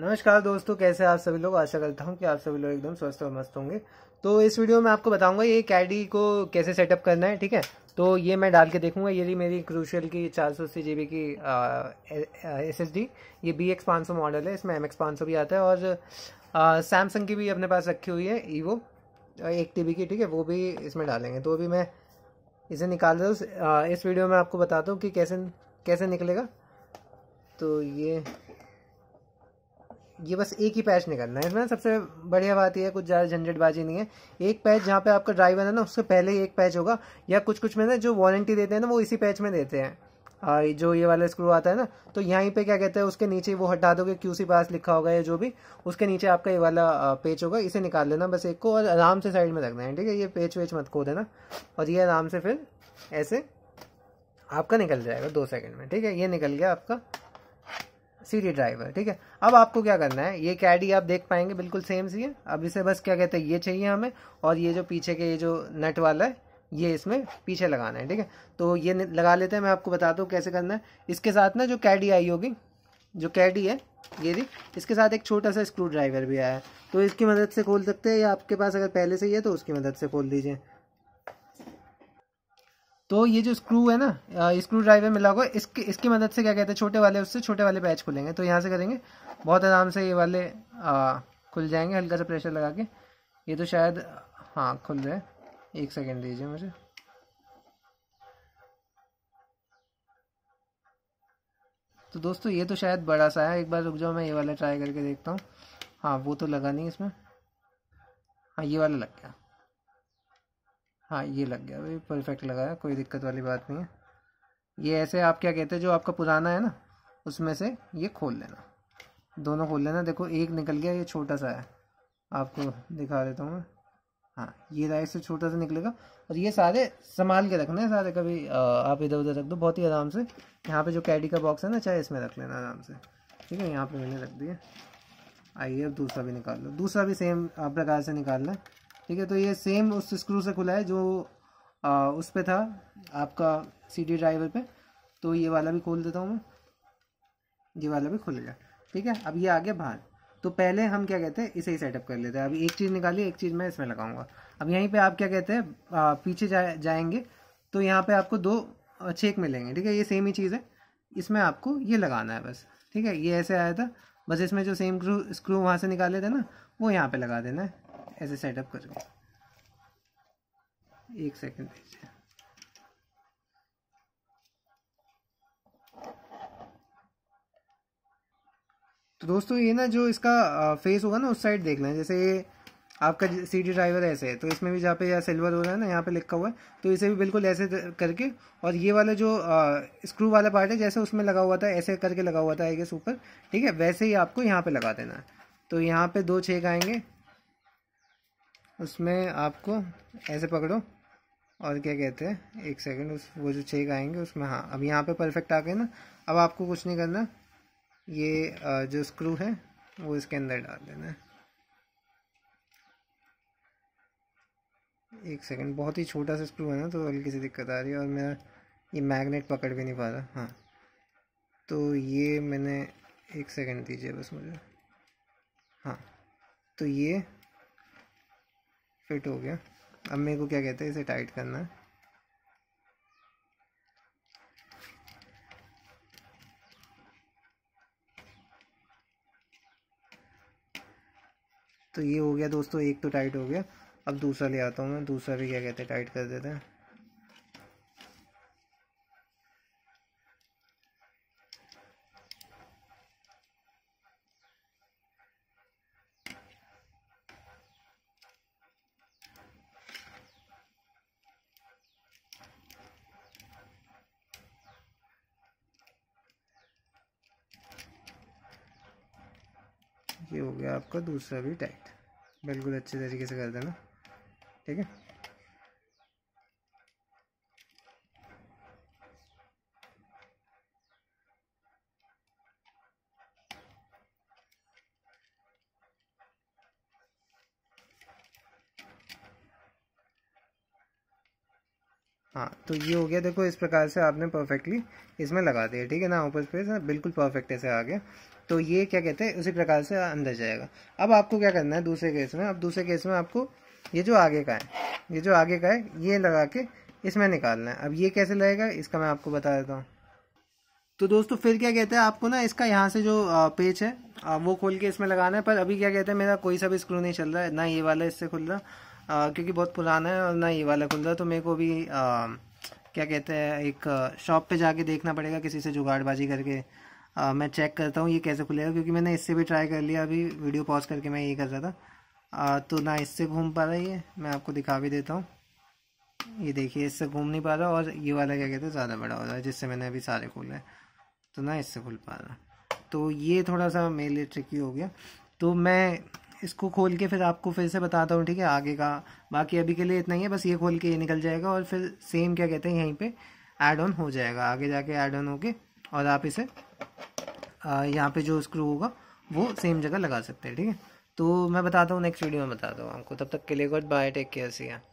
नमस्कार दोस्तों कैसे आप सभी लोग आशा करता हूँ कि आप सभी लोग एकदम स्वस्थ और मस्त होंगे तो इस वीडियो में आपको बताऊंगा ये कैडी को कैसे सेटअप करना है ठीक है तो ये मैं डाल के देखूंगा ये भी मेरी क्रूशल की चार सौ अस्सी जी की एस एस डी ये बी एक्स पाँच सौ मॉडल है इसमें एम एक्स पाँच सौ भी आता है और सैमसंग की भी अपने पास रखी हुई है ईवो एक टी की ठीक है वो भी इसमें डालेंगे तो अभी मैं इसे निकाल दो इस वीडियो में आपको बताता हूँ कि कैसे कैसे निकलेगा तो ये ये बस एक ही पैच निकलना है इसमें सबसे बढ़िया बात यह है कुछ ज़्यादा झंझटबाजी नहीं है एक पैच जहाँ पे आपका ड्राइवर है ना उससे पहले ही एक पैच होगा या कुछ कुछ में ना जो वारंटी देते हैं ना वो इसी पैच में देते हैं और जो ये वाला स्क्रू आता है ना तो यहीं पे क्या कहते हैं उसके नीचे वो हटा दोगे क्यू सी पास लिखा होगा या जो भी उसके नीचे आपका ये वाला पेच होगा इसे निकाल लेना बस एक को और आराम से साइड में रखना है ठीक है ये पेच वेच मत खो देना और ये आराम से फिर ऐसे आपका निकल जाएगा दो सेकंड में ठीक है ये निकल गया आपका सीडी ड्राइवर ठीक है अब आपको क्या करना है ये कैडी आप देख पाएंगे बिल्कुल सेम सी है अब इसे बस क्या कहते हैं ये चाहिए हमें और ये जो पीछे के ये जो नट वाला है ये इसमें पीछे लगाना है ठीक है तो ये लगा लेते हैं मैं आपको बताता हूँ कैसे करना है इसके साथ ना जो कैडी आई होगी जो कैडी है ये दी इसके साथ एक छोटा सा स्क्रू ड्राइवर भी आया है तो इसकी मदद से खोल सकते हैं या आपके पास अगर पहले से ही है तो उसकी मदद से खोल दीजिए तो ये जो स्क्रू है ना स्क्रू ड्राइवर मिला होगा इसके इसकी मदद से क्या कहते हैं छोटे वाले उससे छोटे वाले पैच खुलेंगे तो यहाँ से करेंगे बहुत आराम से ये वाले आ, खुल जाएंगे हल्का सा प्रेशर लगा के ये तो शायद हाँ खुल रहे एक सेकेंड दीजिए मुझे तो दोस्तों ये तो शायद बड़ा सा है एक बार रुक जाओ मैं ये वाला ट्राई करके देखता हूँ हाँ वो तो लगा नहीं इसमें हाँ ये वाला लग गया हाँ ये लग गया भाई परफेक्ट लगाया कोई दिक्कत वाली बात नहीं है ये ऐसे आप क्या कहते हैं जो आपका पुराना है ना उसमें से ये खोल लेना दोनों खोल लेना देखो एक निकल गया ये छोटा सा है आपको दिखा देता हूँ मैं हाँ ये राय से छोटा सा निकलेगा और ये सारे संभाल के रखना है सारे कभी आप इधर उधर रख दो बहुत ही आराम से यहाँ पे जो कैडी का बॉक्स है ना चाहे इसमें रख लेना आराम से ठीक है यहाँ पे मैंने रख दिया आइए अब दूसरा भी निकाल लो दूसरा भी सेम प्रकार से निकालना है ठीक है तो ये सेम उस स्क्रू से खुला है जो आ, उस पर था आपका सीडी ड्राइवर पर तो ये वाला भी खोल देता हूँ मैं ये वाला भी खुल गया ठीक है अब ये आ गया बाहर तो पहले हम क्या कहते हैं इसे ही सेटअप कर लेते हैं अभी एक चीज़ निकाली एक चीज़ मैं इसमें लगाऊंगा अब यहीं पे आप क्या कहते हैं पीछे जाए जाएंगे तो यहाँ पे आपको दो छेक मिलेंगे ठीक है ये सेम ही चीज़ है इसमें आपको ये लगाना है बस ठीक है ये ऐसे आया था बस इसमें जो सेम स्क्रू वहाँ से निकाले थे ना वो यहाँ पर लगा देना है ऐसे सेटअप करो एक सेकंड तो दोस्तों ये ना जो इसका फेस होगा ना उस साइड देखना लें जैसे आपका सी डी ड्राइवर ऐसे है तो इसमें भी जहाँ पे या सिल्वर हो रहा है ना यहाँ पे लिखा हुआ है तो इसे भी बिल्कुल ऐसे करके और ये वाला जो स्क्रू वाला पार्ट है जैसे उसमें लगा हुआ था ऐसे करके लगा हुआ था आई गेस ऊपर ठीक है वैसे ही आपको यहाँ पे लगा देना है तो यहाँ पे दो छेक आएंगे उसमें आपको ऐसे पकड़ो और क्या कहते हैं एक सेकंड उस वो जो छेक आएंगे उसमें हाँ अब यहाँ पे परफेक्ट आ गए ना अब आपको कुछ नहीं करना ये जो स्क्रू है वो इसके अंदर डाल देना है एक सेकंड बहुत ही छोटा सा स्क्रू है ना तो हल्की सी दिक्कत आ रही है और मेरा ये मैग्नेट पकड़ भी नहीं पा रहा हाँ तो ये मैंने एक सेकंड दीजिए बस मुझे हाँ तो ये फिट हो गया अब मेरे को क्या कहते हैं इसे टाइट करना है तो ये हो गया दोस्तों एक तो टाइट हो गया अब दूसरा ले आता हूँ मैं दूसरा भी क्या कहते हैं टाइट कर देते हैं ये हो गया आपका दूसरा भी टाइट बिल्कुल अच्छे तरीके से कर देना ठीक है हाँ तो ये हो गया देखो इस प्रकार से आपने परफेक्टली इसमें लगा दिया ठीक है ना ऊपर स्पेस हाँ, बिल्कुल परफेक्ट ऐसे आ गया तो ये क्या कहते हैं उसी प्रकार से अंदर जाएगा अब आपको क्या करना है दूसरे केस में अब दूसरे केस में आपको ये जो आगे का है ये जो आगे का है ये लगा के इसमें निकालना है अब ये कैसे लगेगा इसका मैं आपको बता देता हूँ तो दोस्तों फिर क्या कहते हैं आपको ना इसका यहाँ से जो पेज है वो खोल के इसमें लगाना है पर अभी क्या कहते हैं मेरा कोई सा भी स्क्रू नहीं चल रहा है ना ये वाला इससे खुल रहा आ, क्योंकि बहुत पुराना है और ना ये वाला खुल रहा तो मेरे को भी आ, क्या कहते हैं एक शॉप पे जाके देखना पड़ेगा किसी से जुगाड़बाजी करके आ, मैं चेक करता हूँ ये कैसे खुलेगा क्योंकि मैंने इससे भी ट्राई कर लिया अभी वीडियो पॉज करके मैं ये कर रहा था आ, तो ना इससे घूम पा रहा ये मैं आपको दिखा भी देता हूँ ये देखिए इससे घूम नहीं पा रहा और ये वाला क्या कहते हैं ज़्यादा बड़ा हो रहा है जिससे मैंने अभी सारे खोले हैं तो ना इससे खुल पा रहा तो ये थोड़ा सा मेरे लिए ट्रिकी हो गया तो मैं इसको खोल के फिर आपको फिर से बताता हूँ ठीक है आगे का बाकी अभी के लिए इतना ही है बस ये खोल के ये निकल जाएगा और फिर सेम क्या कहते हैं यहीं पे ऐड ऑन हो जाएगा आगे जाके ऐड ऑन होके और आप इसे यहाँ पे जो स्क्रू होगा वो सेम जगह लगा सकते हैं ठीक है तो मैं बताता हूँ नेक्स्ट वीडियो में बताता हूँ आपको तब तक के लिए गुड बाय टेक केयर सी